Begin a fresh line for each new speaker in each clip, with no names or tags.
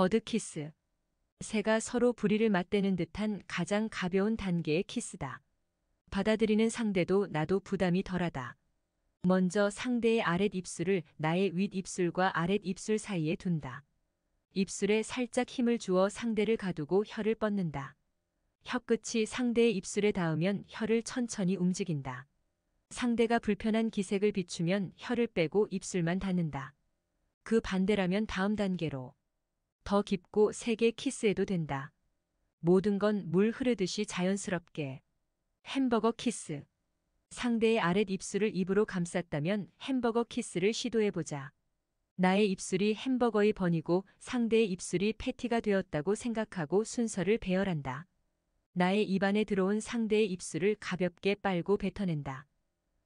버드키스. 새가 서로 부리를 맞대는 듯한 가장 가벼운 단계의 키스다. 받아들이는 상대도 나도 부담이 덜하다. 먼저 상대의 아랫 입술을 나의 윗 입술과 아랫 입술 사이에 둔다. 입술에 살짝 힘을 주어 상대를 가두고 혀를 뻗는다. 혀끝이 상대의 입술에 닿으면 혀를 천천히 움직인다. 상대가 불편한 기색을 비추면 혀를 빼고 입술만 닿는다. 그 반대라면 다음 단계로 더 깊고 세게 키스해도 된다. 모든 건 물 흐르듯이 자연스럽게. 햄버거 키스. 상대의 아랫 입술을 입으로 감쌌다면 햄버거 키스를 시도해보자. 나의 입술이 햄버거의 번이고 상대의 입술이 패티가 되었다고 생각하고 순서를 배열한다. 나의 입안에 들어온 상대의 입술을 가볍게 빨고 뱉어낸다.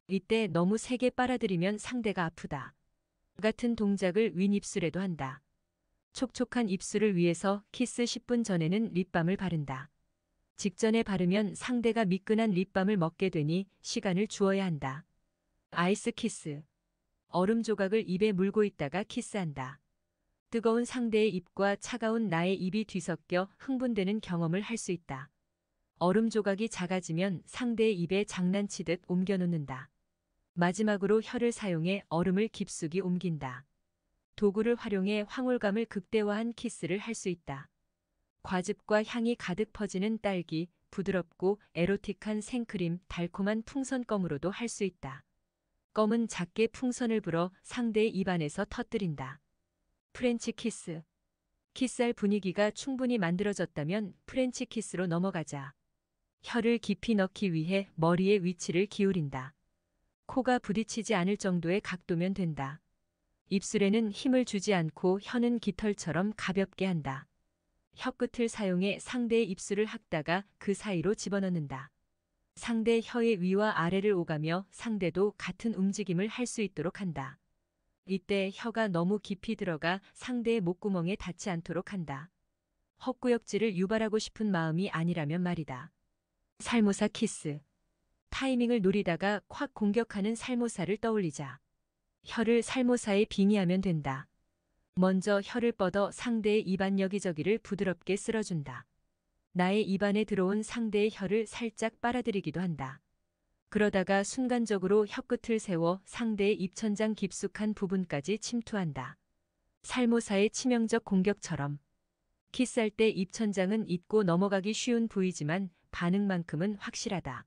이때 너무 세게 빨아들이면 상대가 아프다. 같은 동작을 윗입술에도 한다. 촉촉한 입술을 위해서 키스 10분 전에는 립밤을 바른다. 직전에 바르면 상대가 미끈한 립밤을 먹게 되니 시간을 주어야 한다. 아이스 키스. 얼음 조각을 입에 물고 있다가 키스한다. 뜨거운 상대의 입과 차가운 나의 입이 뒤섞여 흥분되는 경험을 할 수 있다. 얼음 조각이 작아지면 상대의 입에 장난치듯 옮겨놓는다. 마지막으로 혀를 사용해 얼음을 깊숙이 옮긴다. 도구를 활용해 황홀감을 극대화한 키스를 할 수 있다. 과즙과 향이 가득 퍼지는 딸기, 부드럽고 에로틱한 생크림, 달콤한 풍선 껌으로도 할 수 있다. 껌은 작게 풍선을 불어 상대의 입안에서 터뜨린다. 프렌치 키스 키스할 분위기가 충분히 만들어졌다면 프렌치 키스로 넘어가자. 혀를 깊이 넣기 위해 머리의 위치를 기울인다. 코가 부딪히지 않을 정도의 각도면 된다. 입술에는 힘을 주지 않고 혀는 깃털처럼 가볍게 한다. 혀끝을 사용해 상대의 입술을 학다가그 사이로 집어넣는다. 상대 혀의 위와 아래를 오가며 상대도 같은 움직임을 할 수 있도록 한다. 이때 혀가 너무 깊이 들어가 상대의 목구멍에 닿지 않도록 한다. 헛구역질을 유발하고 싶은 마음이 아니라면 말이다. 살모사 키스. 타이밍을 노리다가 콱 공격하는 살모사를 떠올리자. 혀를 살모사에 빙의하면 된다. 먼저 혀를 뻗어 상대의 입안 여기저기를 부드럽게 쓸어준다. 나의 입안에 들어온 상대의 혀를 살짝 빨아들이기도 한다. 그러다가 순간적으로 혀끝을 세워 상대의 입천장 깊숙한 부분까지 침투한다. 살모사의 치명적 공격처럼. 키스할 때 입천장은 잊고 넘어가기 쉬운 부위지만 반응만큼은 확실하다.